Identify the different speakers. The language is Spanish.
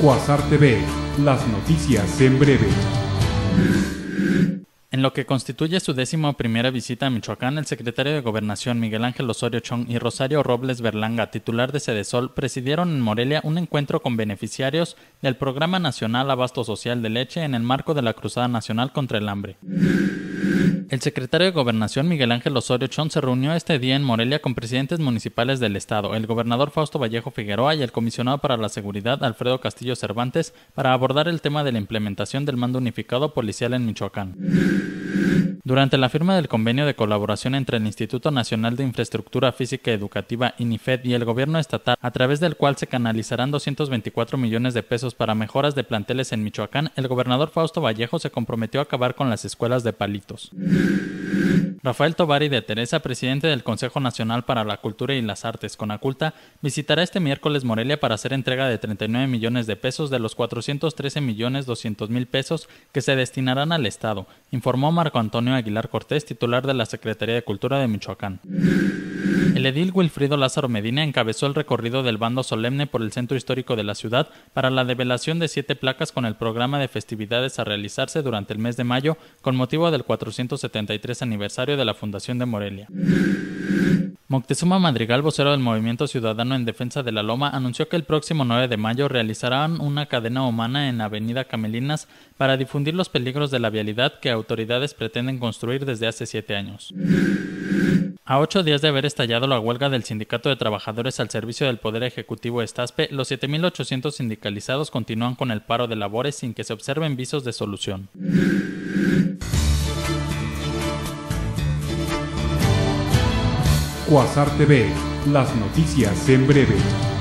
Speaker 1: Cuasar TV, las noticias en breve.
Speaker 2: En lo que constituye su décima primera visita a Michoacán, el secretario de Gobernación Miguel Ángel Osorio Chong y Rosario Robles Berlanga, titular de Sol, presidieron en Morelia un encuentro con beneficiarios del Programa Nacional Abasto Social de Leche en el marco de la Cruzada Nacional contra el Hambre. El secretario de Gobernación Miguel Ángel Osorio Chón se reunió este día en Morelia con presidentes municipales del estado, el gobernador Fausto Vallejo Figueroa y el comisionado para la seguridad Alfredo Castillo Cervantes para abordar el tema de la implementación del mando unificado policial en Michoacán. Durante la firma del convenio de colaboración entre el Instituto Nacional de Infraestructura Física Educativa INIFED y el gobierno estatal, a través del cual se canalizarán 224 millones de pesos para mejoras de planteles en Michoacán, el gobernador Fausto Vallejo se comprometió a acabar con las escuelas de palitos. Rafael Tobari de Teresa, presidente del Consejo Nacional para la Cultura y las Artes, con ACULTA, visitará este miércoles Morelia para hacer entrega de 39 millones de pesos de los 413 millones 200 mil pesos que se destinarán al Estado, informó Marco Antonio Aguilar Cortés, titular de la Secretaría de Cultura de Michoacán. El edil Wilfrido Lázaro Medina encabezó el recorrido del bando solemne por el centro histórico de la ciudad para la develación de siete placas con el programa de festividades a realizarse durante el mes de mayo con motivo del 473 aniversario de la fundación de Morelia. Moctezuma Madrigal, vocero del Movimiento Ciudadano en Defensa de la Loma, anunció que el próximo 9 de mayo realizarán una cadena humana en Avenida Camelinas para difundir los peligros de la vialidad que autoridades pretenden construir desde hace siete años. A ocho días de haber estallado la huelga del Sindicato de Trabajadores al servicio del Poder Ejecutivo Estaspe, los 7.800 sindicalizados continúan con el paro de labores sin que se observen visos de solución.
Speaker 1: las noticias en breve.